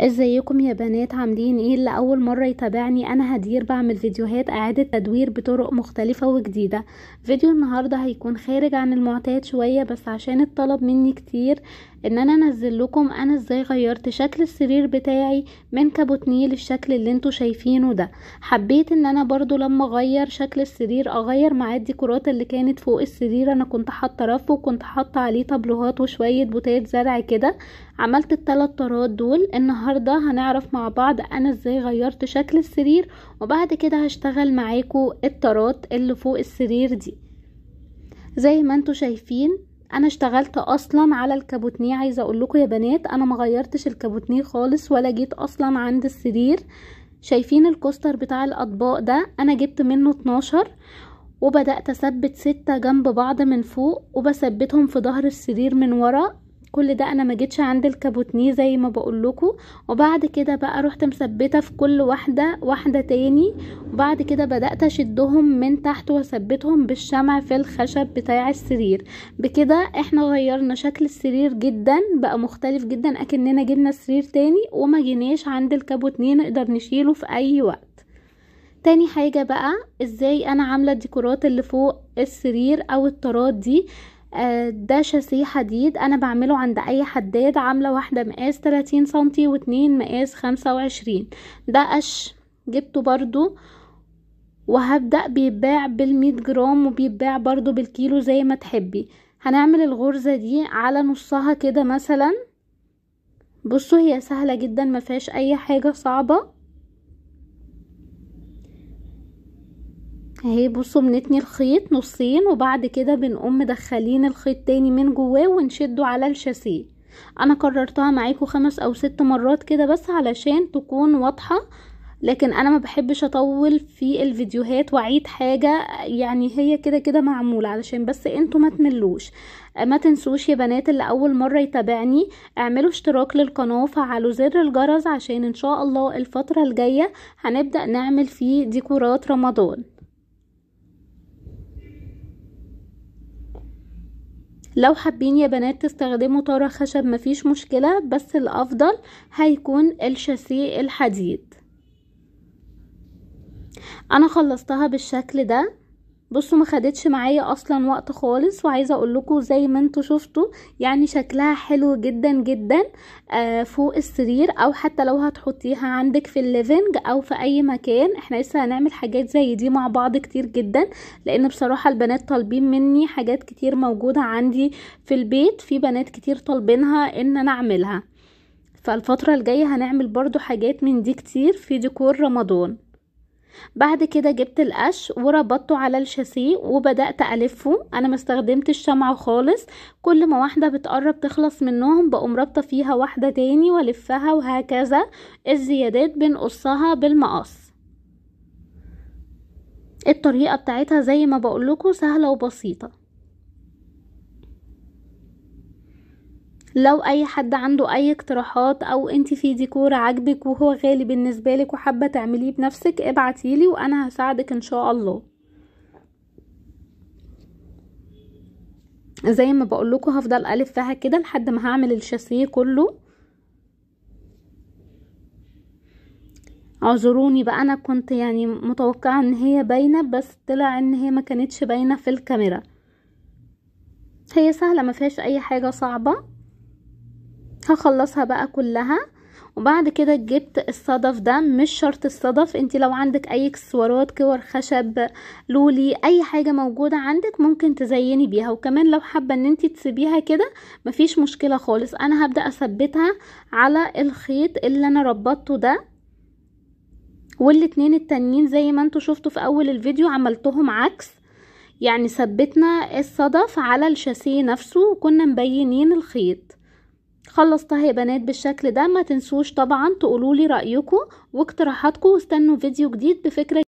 ازيكم يا بنات عاملين ايه اللي اول مره يتابعني انا هدير بعمل فيديوهات اعاده تدوير بطرق مختلفه وجديده فيديو النهارده هيكون خارج عن المعتاد شويه بس عشان الطلب مني كتير ان انا انزل لكم انا ازاي غيرت شكل السرير بتاعي من كابوتنيه للشكل اللي انتوا شايفينه ده حبيت ان انا برضو لما اغير شكل السرير اغير معاه الديكورات اللي كانت فوق السرير انا كنت حاطه رف وكنت حاطه عليه طابلوهات وشويه بوتات زرع كده عملت الثلاث طرات دول النهاردة هنعرف مع بعض انا ازاي غيرت شكل السرير وبعد كده هشتغل معاكو الطرات اللي فوق السرير دي زي ما انتوا شايفين انا اشتغلت اصلا على الكابوتنيه عايزه اقول لكم يا بنات انا ما غيرتش الكابوتنيه خالص ولا جيت اصلا عند السرير شايفين الكوستر بتاع الاطباق ده انا جبت منه 12 وبدأت أثبت ستة جنب بعض من فوق وبثبتهم في ظهر السرير من ورا كل ده انا ما جيتش عند الكابوتنيه زي ما بقول لكم وبعد كده بقى رحت مثبته في كل واحده واحده تاني وبعد كده بدات اشدهم من تحت واثبتهم بالشمع في الخشب بتاع السرير بكده احنا غيرنا شكل السرير جدا بقى مختلف جدا اكننا جبنا السرير تاني وما جيناش عند الكابوتنيه نقدر نشيله في اي وقت تاني حاجة بقى ازاي انا عاملة الديكورات اللي فوق السرير او الطراد دي آه، ده شاسيه حديد انا بعمله عند اي حداد عامله واحده مقاس 30 سنتي واتنين مقاس 25 ده قش جبته برضو وهبدأ بيتباع بال100 جرام وبيتباع برضو بالكيلو زي ما تحبي هنعمل الغرزة دي على نصها كده مثلا بصوا هي سهلة جدا ما فيهاش اي حاجة صعبة اهي بصوا بنتني الخيط نصين وبعد كده بنقوم مدخلين الخيط تاني من جواه ونشده على الشاسيه انا كررتها معاكم خمس او ست مرات كده بس علشان تكون واضحه لكن انا ما بحبش اطول في الفيديوهات واعيد حاجه يعني هي كده كده معموله علشان بس انتوا ما تملوش ما تنسوش يا بنات اللي اول مره يتابعني اعملوا اشتراك للقناه وفعلوا زر الجرس عشان ان شاء الله الفتره الجايه هنبدا نعمل فيه ديكورات رمضان لو حابين يا بنات تستخدموا طارة خشب مفيش مشكلة بس الأفضل هيكون الشاسيه الحديد أنا خلصتها بالشكل ده بصوا ما خدتش معايا اصلا وقت خالص وعايزه اقول لكم زي ما انتم شفتوا يعني شكلها حلو جدا جدا آه فوق السرير او حتى لو هتحطيها عندك في الليفنج او في اي مكان احنا لسه هنعمل حاجات زي دي مع بعض كتير جدا لان بصراحه البنات طالبين مني حاجات كتير موجوده عندي في البيت في بنات كتير طالبينها ان انا اعملها فالفتره الجايه هنعمل برضو حاجات من دي كتير في ديكور رمضان بعد كده جبت القش وربطته على الشاسيه وبدأت ألفه أنا ما استخدمتش شمعة خالص كل ما واحدة بتقرب تخلص منهم بقوم رابطة فيها واحدة تاني والفها وهكذا الزيادات بنقصها بالمقص الطريقة بتاعتها زي ما بقول سهلة وبسيطة لو اي حد عنده اي اقتراحات او انت في ديكور عاجبك وهو غالي بالنسبه لك وحابه تعمليه بنفسك ابعتيلي وانا هساعدك ان شاء الله زي ما بقول لكم هفضل الفها كده لحد ما هعمل الشاسيه كله اعذروني بقى انا كنت يعني متوقعه ان هي باينه بس طلع ان هي ما كانتش باينه في الكاميرا هي سهله ما فيهاش اي حاجه صعبه هخلصها بقى كلها وبعد كده جبت الصدف ده مش شرط الصدف انت لو عندك اي اكسسوارات كور خشب لولي اي حاجة موجودة عندك ممكن تزيني بيها وكمان لو حابة ان انت تسيبيها كده مفيش مشكلة خالص انا هبدأ اثبتها على الخيط اللي انا ربطته ده والاتنين التانيين زي ما انتوا شفتوا في اول الفيديو عملتهم عكس يعني ثبتنا الصدف على الشاسيه نفسه وكنا مبينين الخيط خلصتها يا بنات بالشكل ده ما تنسوش طبعا تقولولي رأيكم واقتراحاتكم واستنوا فيديو جديد بفكرة